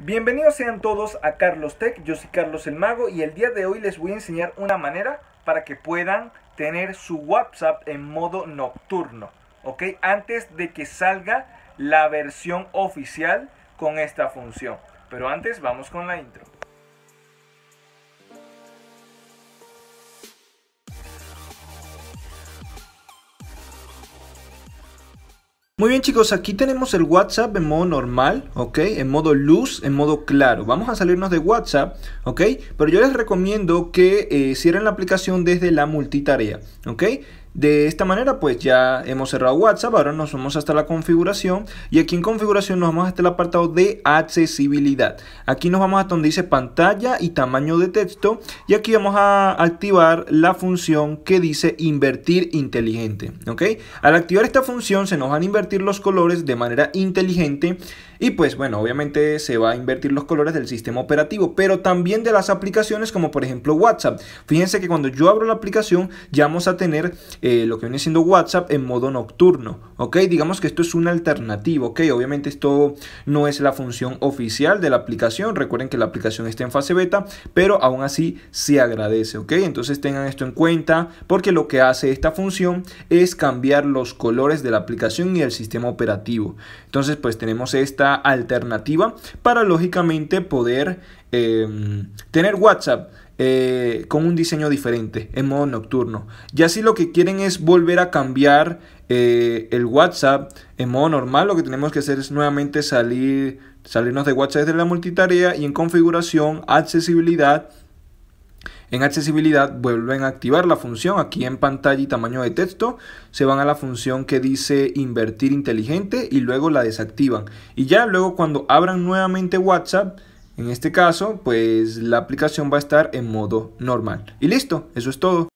Bienvenidos sean todos a Carlos Tech, yo soy Carlos el Mago y el día de hoy les voy a enseñar una manera para que puedan tener su WhatsApp en modo nocturno, ¿ok? Antes de que salga la versión oficial con esta función. Pero antes vamos con la intro. Muy bien chicos, aquí tenemos el WhatsApp en modo normal, ¿ok? En modo luz, en modo claro. Vamos a salirnos de WhatsApp, ¿ok? Pero yo les recomiendo que eh, cierren la aplicación desde la multitarea, ¿ok? De esta manera pues ya hemos cerrado WhatsApp, ahora nos vamos hasta la configuración y aquí en configuración nos vamos hasta el apartado de accesibilidad. Aquí nos vamos hasta donde dice pantalla y tamaño de texto y aquí vamos a activar la función que dice invertir inteligente. Al activar esta función se nos van a invertir los colores de manera inteligente y pues bueno, obviamente se va a invertir los colores del sistema operativo, pero también de las aplicaciones como por ejemplo WhatsApp. Fíjense que cuando yo abro la aplicación ya vamos a tener eh, lo que viene siendo WhatsApp en modo nocturno, ¿ok? Digamos que esto es una alternativa, ¿ok? Obviamente esto no es la función oficial de la aplicación, recuerden que la aplicación está en fase beta, pero aún así se agradece, ¿ok? Entonces tengan esto en cuenta porque lo que hace esta función es cambiar los colores de la aplicación y el sistema operativo. Entonces pues tenemos esta alternativa para lógicamente poder Em, tener WhatsApp eh, con un diseño diferente en modo nocturno. Ya si lo que quieren es volver a cambiar eh, el WhatsApp en modo normal, lo que tenemos que hacer es nuevamente salir, salirnos de WhatsApp desde la multitarea y en configuración, accesibilidad. En accesibilidad vuelven a activar la función aquí en pantalla y tamaño de texto. Se van a la función que dice invertir inteligente y luego la desactivan. Y ya luego cuando abran nuevamente WhatsApp, en este caso, pues la aplicación va a estar en modo normal. Y listo, eso es todo.